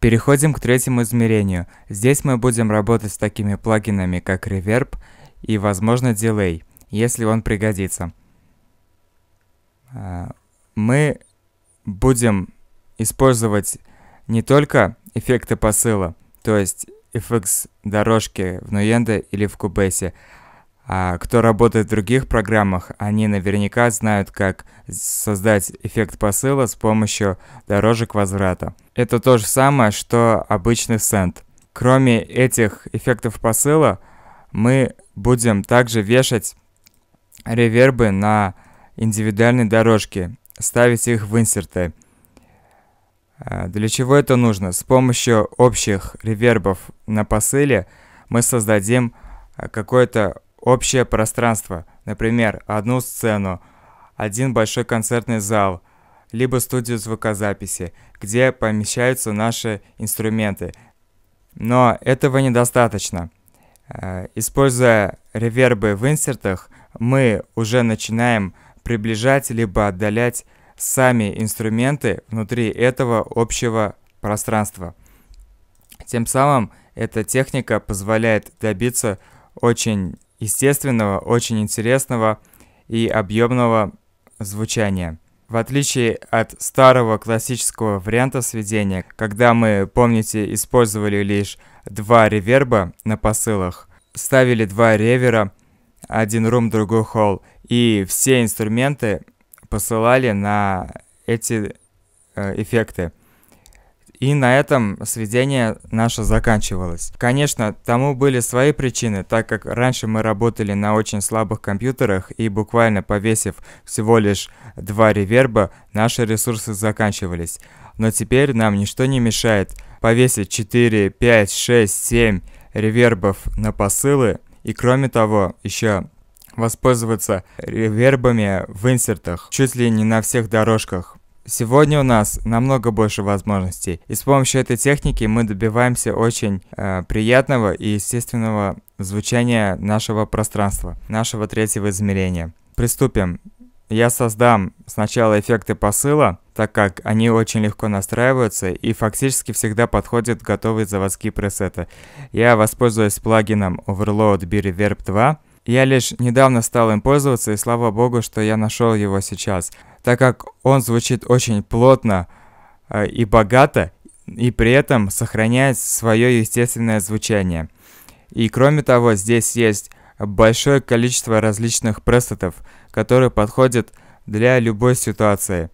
Переходим к третьему измерению. Здесь мы будем работать с такими плагинами, как Reverb и, возможно, Delay, если он пригодится. А, мы будем использовать не только эффекты посыла, то есть FX-дорожки в Nuendo или в Cubase, а, кто работает в других программах, они наверняка знают, как создать эффект посыла с помощью дорожек возврата. Это то же самое, что обычный сент. Кроме этих эффектов посыла, мы будем также вешать ревербы на индивидуальной дорожке, ставить их в инсерты. А, для чего это нужно? С помощью общих ревербов на посыле мы создадим а, какое-то Общее пространство, например, одну сцену, один большой концертный зал, либо студию звукозаписи, где помещаются наши инструменты. Но этого недостаточно. Э, используя ревербы в инсертах, мы уже начинаем приближать либо отдалять сами инструменты внутри этого общего пространства. Тем самым эта техника позволяет добиться очень естественного, очень интересного и объемного звучания. В отличие от старого классического варианта сведения, когда мы, помните, использовали лишь два реверба на посылах, ставили два ревера, один рум, другой холл, и все инструменты посылали на эти э, эффекты. И на этом сведение наше заканчивалось. Конечно, тому были свои причины, так как раньше мы работали на очень слабых компьютерах и буквально повесив всего лишь два реверба, наши ресурсы заканчивались. Но теперь нам ничто не мешает повесить 4, 5, 6, 7 ревербов на посылы и кроме того еще воспользоваться ревербами в инсертах чуть ли не на всех дорожках. Сегодня у нас намного больше возможностей, и с помощью этой техники мы добиваемся очень э, приятного и естественного звучания нашего пространства, нашего третьего измерения. Приступим. Я создам сначала эффекты посыла, так как они очень легко настраиваются и фактически всегда подходят готовые заводские пресеты. Я воспользуюсь плагином Overload B-Reverb 2, я лишь недавно стал им пользоваться, и слава богу, что я нашел его сейчас так как он звучит очень плотно э, и богато, и при этом сохраняет свое естественное звучание. И кроме того, здесь есть большое количество различных пресетов, которые подходят для любой ситуации.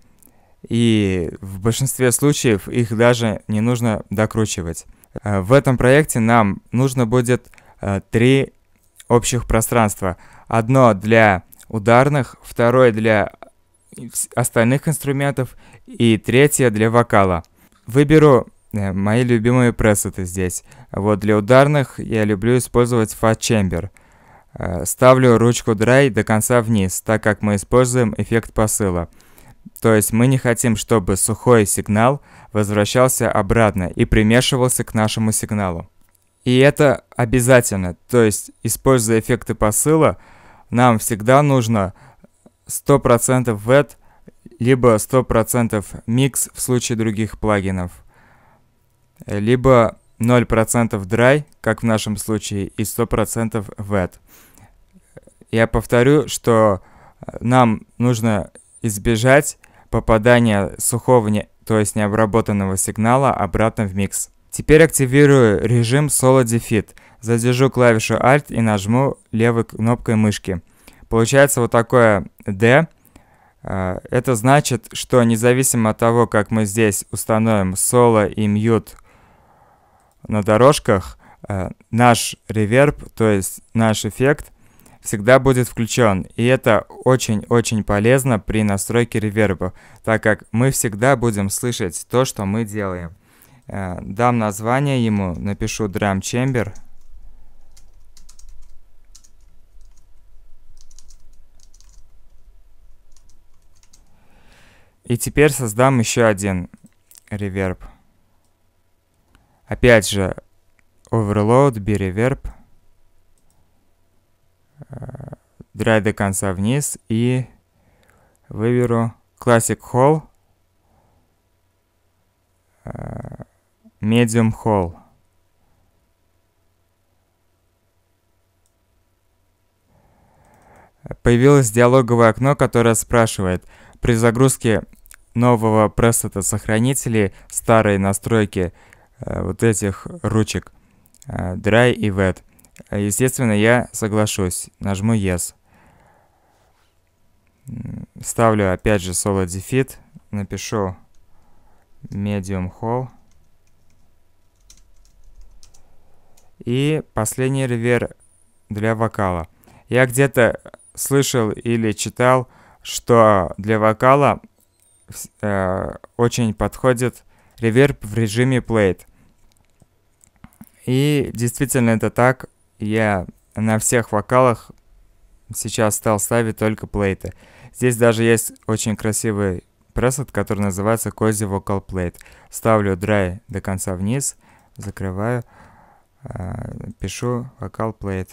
И в большинстве случаев их даже не нужно докручивать. Э, в этом проекте нам нужно будет э, три общих пространства. Одно для ударных, второе для остальных инструментов и третья для вокала. Выберу э, мои любимые пресеты здесь. Вот для ударных я люблю использовать Fat Chamber. Э, ставлю ручку dry до конца вниз, так как мы используем эффект посыла. То есть мы не хотим, чтобы сухой сигнал возвращался обратно и примешивался к нашему сигналу. И это обязательно, то есть используя эффекты посыла, нам всегда нужно 100% VET, либо 100% Mix в случае других плагинов, либо 0% Dry, как в нашем случае, и 100% VET. Я повторю, что э, нам нужно избежать попадания сухого, то есть необработанного сигнала обратно в микс. Теперь активирую режим Solo Defeat. Задержу клавишу Alt и нажму левой кнопкой мышки. Получается вот такое D. А, это значит, что независимо от того, как мы здесь установим соло и мьют на дорожках, а, наш реверб, то есть наш эффект, всегда будет включен. И это очень-очень полезно при настройке реверба, так как мы всегда будем слышать то, что мы делаем. А, дам название ему, напишу Drum Chamber – И теперь создам еще один реверб. Опять же, overload, b-reverb. Э, Драй до конца вниз и выберу Classic Hall, э, Medium Hall. Появилось диалоговое окно, которое спрашивает – при загрузке нового пресета ли старые настройки э, вот этих ручек э, Dry и Wet. Естественно, я соглашусь. Нажму Yes. Ставлю опять же solo Defeat. Напишу Medium Hall. И последний ревер для вокала. Я где-то слышал или читал, что для вокала э, очень подходит реверб в режиме плейт И действительно это так. Я на всех вокалах сейчас стал ставить только плейты. Здесь даже есть очень красивый пресет, который называется Cozy Vocal Plate. Ставлю драй до конца вниз, закрываю, э, пишу вокал плейт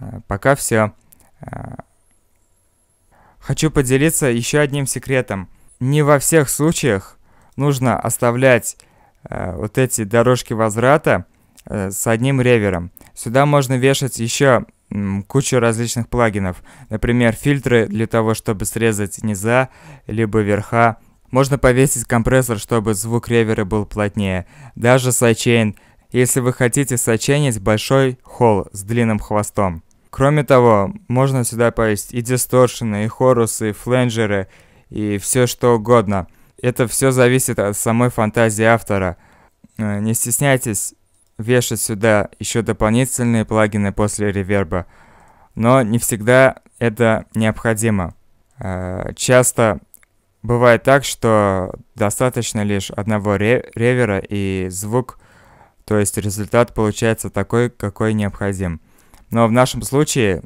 Э, пока все. Э, хочу поделиться еще одним секретом. Не во всех случаях нужно оставлять э, вот эти дорожки возврата с одним ревером. Сюда можно вешать еще кучу различных плагинов. Например, фильтры для того, чтобы срезать низа, либо верха. Можно повесить компрессор, чтобы звук ревера был плотнее. Даже сайчейн, если вы хотите сайчейнить большой холл с длинным хвостом. Кроме того, можно сюда повесить и дисторшены, и хорусы, и фленджеры, и все что угодно. Это все зависит от самой фантазии автора. Э, не стесняйтесь вешать сюда еще дополнительные плагины после реверба, но не всегда это необходимо. Э, часто бывает так, что достаточно лишь одного ревера и звук, то есть результат получается такой, какой необходим. Но в нашем случае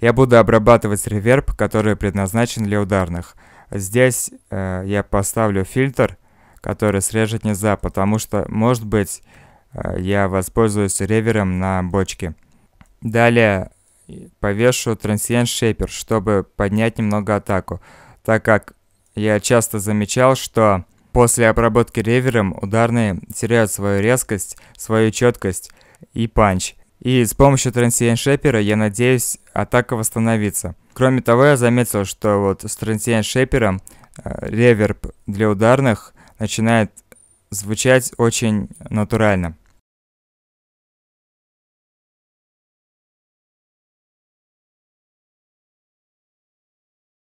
я буду обрабатывать реверб, который предназначен для ударных. Здесь э, я поставлю фильтр, который срежет низа, потому что, может быть, э, я воспользуюсь ревером на бочке. Далее э, повешу Transient Shaper, чтобы поднять немного атаку, так как я часто замечал, что после обработки ревером ударные теряют свою резкость, свою четкость и панч. И с помощью Трансиен Шепера я надеюсь атака восстановится. Кроме того, я заметил, что вот с Трансиен Шепером э, реверб для ударных начинает звучать очень натурально.